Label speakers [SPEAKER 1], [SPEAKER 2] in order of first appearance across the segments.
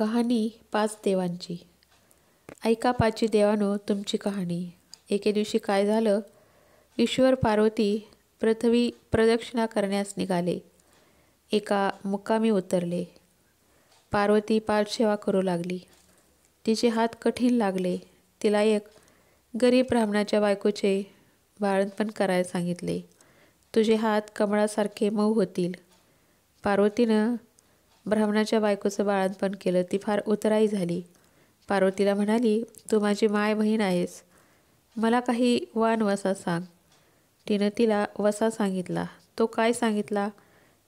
[SPEAKER 1] कहाणी पाच देवांची ऐका पाची देवानो तुमची कहाणी एके दिवशी काय झालं ईश्वर पार्वती पृथ्वी प्रदक्षिणा करण्यास निघाले एका मुक्कामी उतरले पार्वती सेवा करू लागली तिचे हात कठीण लागले तिला एक गरीब ब्राह्मणाच्या बायकोचे बाळणपण करायला सांगितले तुझे हात कमळासारखे मऊ होतील पार्वतीनं ब्राह्मणाच्या बायकोचं बाळंतपण केलं ती फार उतराई झाली पार्वतीला म्हणाली तू माझी माय बहीण आहेस मला काही वान वसा सांग तिनं तिला वसा सांगितला तो काय सांगितला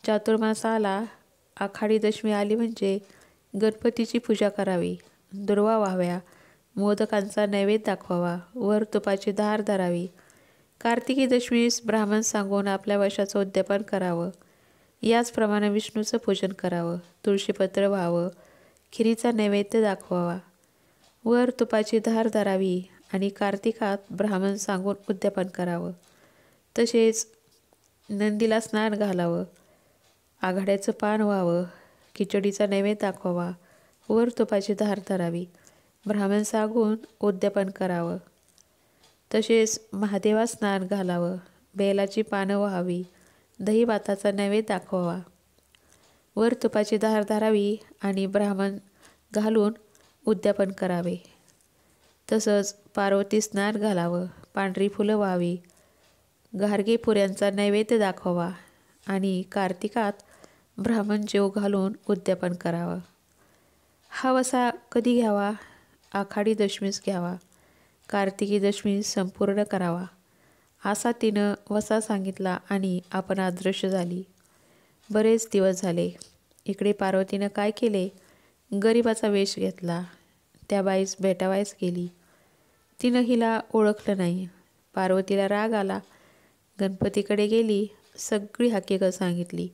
[SPEAKER 1] चातुर्मास आला आखाडी दशमी आली म्हणजे गणपतीची पूजा करावी दुर्वा व्हाव्या मोदकांचा नैवेद्य दाखवावा वर तुपाची धार धरावी कार्तिकी दशमीस ब्राह्मण सांगून आपल्या वशाचं उद्यापन करावं याचप्रमाणे विष्णूचं पूजन करावं तुळशीपत्र व्हावं खिरीचा नैवेद्य दाखवावा वर तुपाची धार धरावी आणि कार्तिकात ब्राह्मण सांगून उद्यापन करावं तसेच नंदीला स्नान घालावं आघाड्याचं पान व्हावं खिचडीचा नैवेद्य दाखवावा वर तुपाची धार धरावी ब्राह्मण सांगून उद्यापन करावं तसेच महादेवा स्नान घालावं बेलाची पानं व्हावी दही भाताचा नैवेद्य दाखवावा वर तुपाची धार धारावी आणि ब्राह्मण घालून उद्यापन करावे तसंच पार्वती स्नान घालावं पांढरी फुलं व्हावी गार्गे पुऱ्यांचा नैवेद्य दाखवावा आणि कार्तिकात ब्राह्मण जेव घालून उद्यापन करावं हा वसा कधी घ्यावा आखाडी दशमीस घ्यावा कार्तिकी दशमी संपूर्ण करावा असा तिनं वसा सांगितला आणि आपण अदृश्य झाली बरेच दिवस झाले इकडे पार्वतीनं काय केले गरिबाचा वेश घेतला त्या बाईस भेटावायस गेली तिनं हिला ओळखलं नाही पार्वतीला राग आला गणपतीकडे गेली सगळी हकीकत सांगितली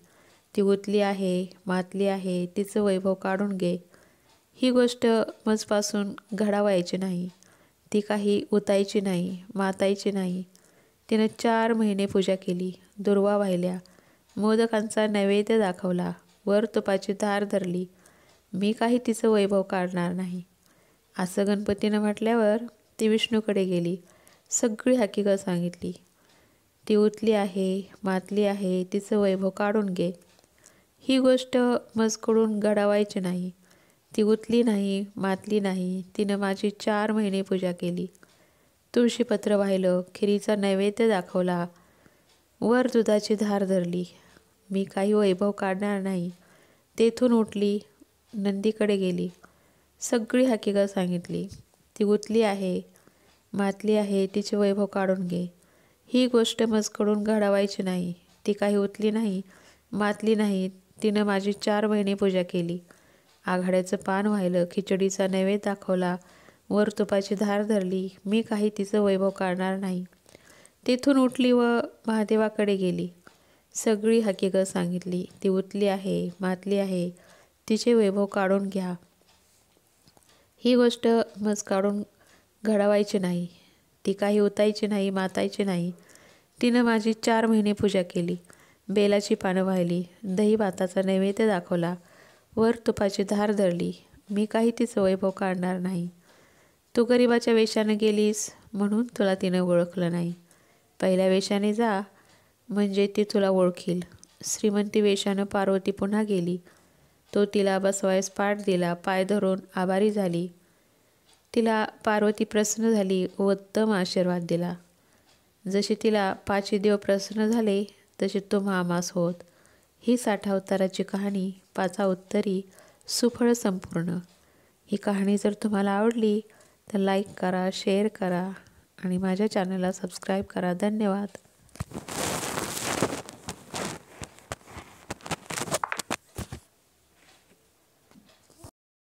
[SPEAKER 1] ती उतली आहे मातली आहे तिचं वैभव काढून घे ही गोष्ट मजपासून घडावायची नाही ती काही उतायची नाही मातायची नाही तिने चार महिने पूजा केली दुर्वा वाहिल्या मोदकांचा नैवेद्य दाखवला वर तुपाची धार धरली मी काही तिचं वैभव काढणार नाही असं गणपतीनं म्हटल्यावर ती विष्णूकडे गेली सगळी हकीकत सांगितली ती उतली आहे मातली आहे तिचं वैभव काढून घे ही गोष्ट मजकडून गडावायची नाही ती उतली नाही मातली नाही तिनं माझी चार महिने पूजा केली तुळशीपत्र वाहिलं खिरीचा नैवेद्य दाखवला वर दुधाची धार धरली मी काही वैभव काढणार नाही तेथून उठली नंदीकडे गेली सगळी हकीकत सांगितली ती उतली आहे मातली आहे तिचे वैभव काढून घे ही गोष्ट मजकडून घडवायची नाही ती काही उतली नाही मातली नाही तिनं माझी चार महिने पूजा केली आघाड्याचं पान व्हायलं खिचडीचा नैवेद्य दाखवला वर तुपाची धार धरली मी काही तिचं वैभव काढणार नाही तिथून उठली व महादेवाकडे गेली सगळी हकीकत सांगितली ती उतली आहे मातली आहे तिचे वैभव काढून घ्या ही गोष्ट मज काढून घडवायची नाही ती काही उतायची नाही मातायची नाही तिनं माझी चार महिने पूजा केली बेलाची पानं वाहिली दही भाताचा नैवेद्य दाखवला वर तुपाची धार धरली मी काही तिचं वैभव काढणार नाही तू गरिबाच्या वेशानं गेलीस म्हणून तुला तिनं ओळखलं नाही पहिल्या वेशाने जा म्हणजे ती तुला ओळखील श्रीमंती वेशानं पार्वती पुन्हा गेली तो तिला बसवायस पाठ दिला पाय धरून आभारी झाली तिला पार्वती प्रसन्न झाली व उत्तम आशीर्वाद दिला जशी तिला पाची देव प्रसन्न झाले तशी तो महामास होत ही साठा अवताराची कहाणी पाचा उत्तरी सुफळ संपूर्ण ही कहाणी जर तुम्हाला आवडली तर लाईक करा शेअर करा आणि माझ्या चॅनलला सबस्क्राईब करा धन्यवाद